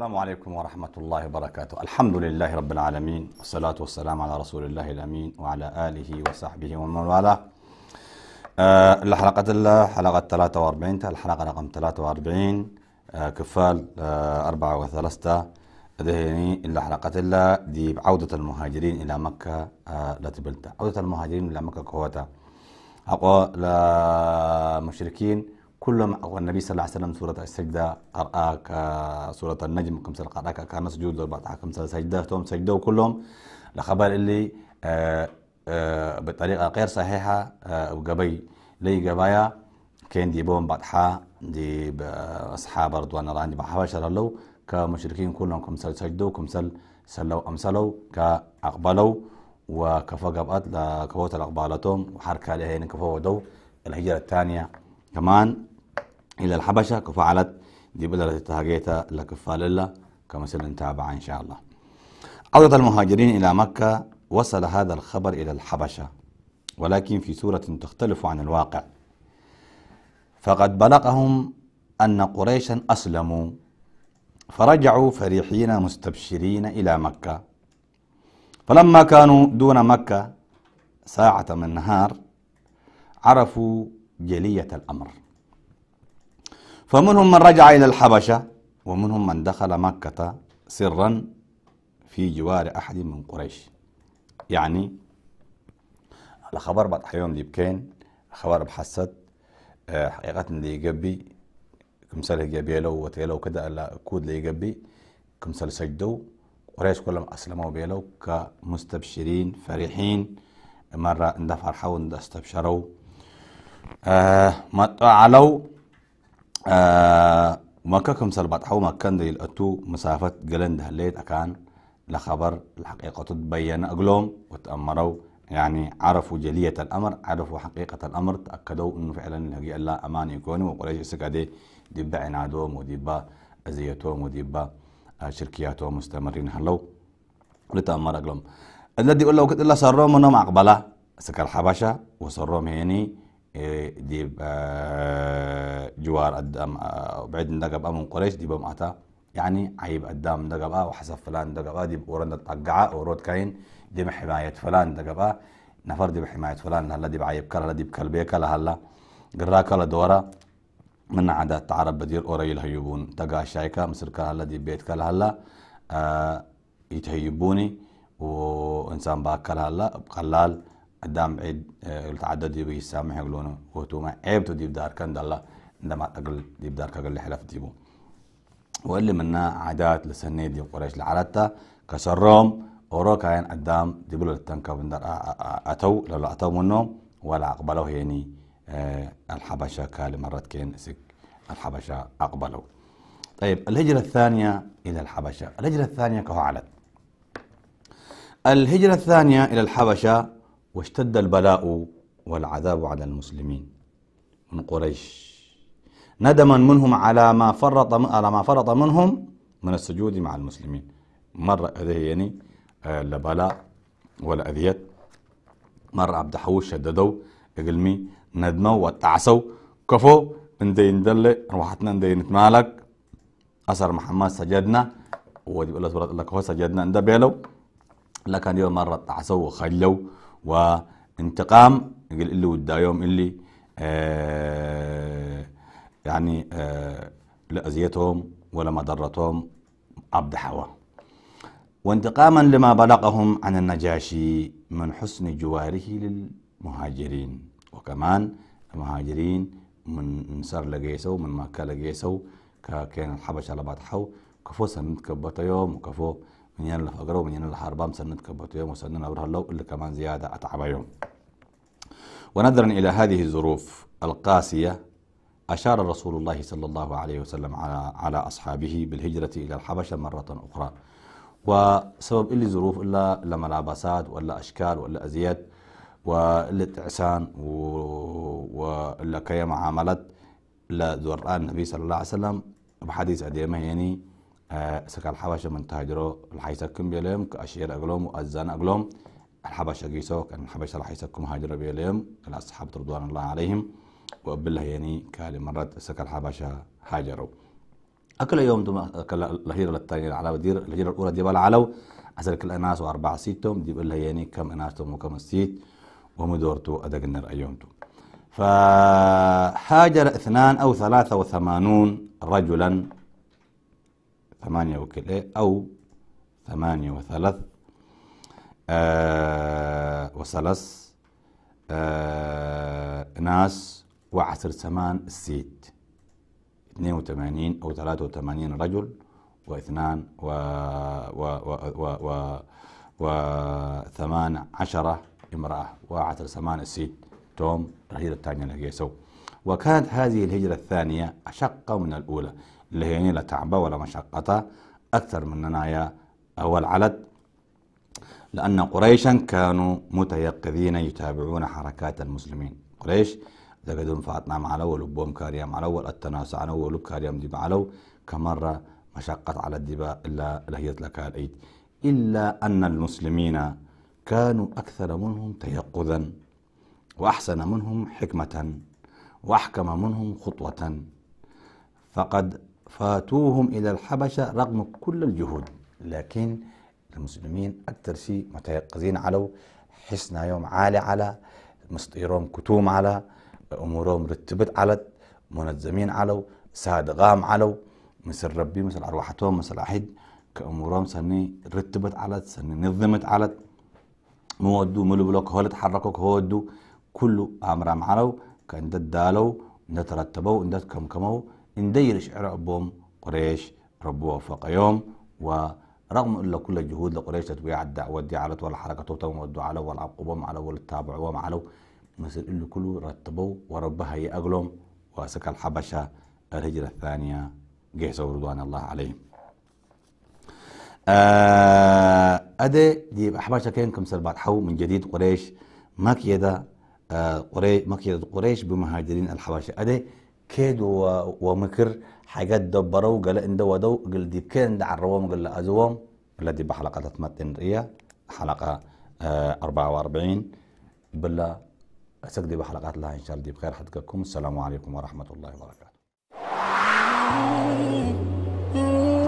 السلام عليكم ورحمة الله وبركاته الحمد لله رب العالمين والصلاة والسلام على رسول الله الأمين وعلى آله وصحبه ومن والاه أه الحلقة حلقة 43 الحلقة رقم 43 أه كفال أه أربعة ذهني إلا حلقة الله دي آه، عودة المهاجرين إلى مكة لا عودة المهاجرين إلى مكة كهوتا أقوى المشركين كلما والنبي صلى الله عليه وسلم سورة السجدة أرآك آه، سورة النجم كم سر قرأك كان سجود لربعة كم سر سجدة توم سجدة كلهم لخبر اللي آآ آه، آآ آه، بطريقة غير صحيحة وقبي لي قبايا كان دي بوم بعدها دي أصحاب رضوان الله عندي بحبا شر الله كمشركين كلهم كم سر سجدة كم سر سلوا أمسلوا كأقبلوا وكفوا قبأت لكفوت الأقبالتهم وحركة لهين كفوا ودو الهجرة الثانية كمان إلى الحبشة كفعلت دي بدلت هاجيتا لكفال الله كما سنتابع إن شاء الله عودة المهاجرين إلى مكة وصل هذا الخبر إلى الحبشة ولكن في سورة تختلف عن الواقع فقد بلغهم أن قريشا أسلموا فرجعوا فرحين مستبشرين إلى مكة فلما كانوا دون مكة ساعة من النهار عرفوا جلية الأمر فمنهم من رجع إلى الحبشة ومنهم من دخل مكة سرا في جوار أحد من قريش يعني الخبر بعد حيوم ليبكين خبر بحسد آه، حقيقة اللي يقبي كمسال يقبيلو وتيلو كده لا كود اللي يقبي سالة سجدوا قريش كلهم أسلموا بيلو كمستبشرين فرحين مرة اندفع فرحوا استبشروا آه ما تعالوا آه، ما كم سلبات حو كان دي الأتو مسافة جلند هليت أكان لخبر الحقيقة تبين أقلهم وتأمروا يعني عرفوا جلية الأمر عرفوا حقيقة الأمر تأكدوا أنه فعلا الهجي الله أمان يكون وقريش السكادي دب عنادهم وديبا أزيتهم وديبا آه، شركياتهم مستمرين هلو لتأمر أقلهم الذي يقول له قد الله صروا منهم أقبلة سكر حبشة وصروا هيني إيه، ديب آه، جوار قدام آه، بعيد النقب أمون قريش دي معتا يعني عيب قدام ندقبا آه، وحسب فلان دقبا دي ورند طقعة ورود كاين دي حماية فلان دقبا نفر دي حماية فلان هلا دي بعيب كلا هلا دي بكلبية كلا هلا قرا كلا دورة من عدا تعرب بدير أوريل هيبون تقع الشايكة مصر كلا هلا دي بيت كلا هلا آه يتهيبوني وإنسان باكل هلا بقلال hadaan cid tacadadii bay saamaxay lona qotuma ceebta كان دلا عندما أقل ديب دار كقل حلف ديبو واللي منا عادات لسنة دي قريش لعلتا كسرهم أورو كاين قدام ديبو التنكا بندر آه، آه، آه، أتو لو أتو منهم ولا أقبلوا هيني أه الحبشة كالي مرات كين سك الحبشة أقبلوا طيب الهجرة الثانية إلى الحبشة الهجرة الثانية كهو علت الهجرة الثانية إلى الحبشة واشتد البلاء والعذاب على المسلمين من قريش ندما منهم على ما فرط على ما فرط منهم من السجود مع المسلمين مرة هذه يعني آه، لا بلاء ولا مرة عبد حوش شددوا اقلمي ندموا وتعسوا كفوا ندين دل روحتنا ندين مالك أثر محمد سجدنا ودي الله سبحانه وتعالى سجدنا سجدنا بيلو لكن يوم مرة تعسوا وخلوا وانتقام اللي ودا يوم اللي آه يعني آه لا أذيتهم ولا مضرتهم عبد حوا وانتقاما لما بلغهم عن النجاشي من حسن جواره للمهاجرين وكمان المهاجرين من سر لقيسو من مكة لقيسو كان الحبشة لبطحو كفو سنت يوم وكفو من هنا لفقرة ومن هنا لحربة مسند كبوتيوم وسنن أبرها اللو اللي كمان زيادة أتعب يوم ونظرا إلى هذه الظروف القاسية أشار رسول الله صلى الله عليه وسلم على على أصحابه بالهجرة إلى الحبشة مرة أخرى وسبب اللي ظروف إلا لما لابسات ولا أشكال ولا أزياد ولا تعسان ولا كي معاملات لا النبي صلى الله عليه وسلم بحديث أديمه يعني سكال حبشة من تهجرو الحيسكم بيلم كأشير أغلوم وأزان أغلوم الحبشة قيسوك أن الحبشة الحيسكم هاجروا بيلم الأصحاب رضوان الله عليهم وبالله يعني كالي مرات سكال حبشة هاجروا أكل يوم دم أكل الهجرة الثانية على بدير الهجرة الأولى دي بالعلو أسر كل أناس وأربع سيتهم دي بالله يعني كم أناستهم وكم سيت وهم دورتو أدقنا فهاجر اثنان أو ثلاثة وثمانون رجلا ثمانية وكل إيه أو ثمانية وثلاث آه وثلاث آه ناس وعشر ثمان السيد اثنين وثمانين أو ثلاثة وثمانين رجل واثنان و و و و, و, و ثمان عشرة امرأة وعشر ثمان السيد توم الهجرة الثانية اللي هي سو وكانت هذه الهجرة الثانية أشق من الأولى لهيني لا تعبه ولا مشقة أكثر مننا يا أول علد لأن قريشا كانوا متيقظين يتابعون حركات المسلمين قريش دقدون فاطنا معلو ولبوم كاريام علو التناسع على ولب كاريام دي علو كمرة مشقة على الدباء إلا لهيت لك الأيد إلا أن المسلمين كانوا أكثر منهم تيقظا وأحسن منهم حكمة وأحكم منهم خطوة فقد فاتوهم إلى الحبشة رغم كل الجهود لكن المسلمين أكثر شيء متيقظين على حسنا يوم عالي على مستيرهم كتوم على أمورهم رتبت على منظمين على ساد غام على مثل ربي مثل أرواحتهم مثل أحد كأمورهم سني رتبت على سني نظمت على مودو ملو بلوك هول تحركوك هودو كله أمرام على كان دالو نترتبوا نتكمكموا ده إن دير شعر قريش رب وفق يوم ورغم إلا كل الجهود لقريش تتبيع الدعوة دي على طول الحركه توتهم ودوا على ولا عقوبهم على ولا تابعوهم على مثل إلو كله رتبوا وربها هي اقلهم واسك الحبشة الهجرة الثانية جيسا رضوان الله عليهم آه أدي دي أحباشة كان كم سربات حو من جديد قريش ما كيدا آه قريش ما كيدا قريش بمهاجرين الحبشة أدي كيد ومكر حاجات دبرة وقال إن دو دو قال دي بكين دع الروام قال أزوام الذي بحلقة تتمت إن ريا حلقة آه 44 بالله أسكدي بحلقات لها إن شاء الله دي بخير حتككم السلام عليكم ورحمة الله وبركاته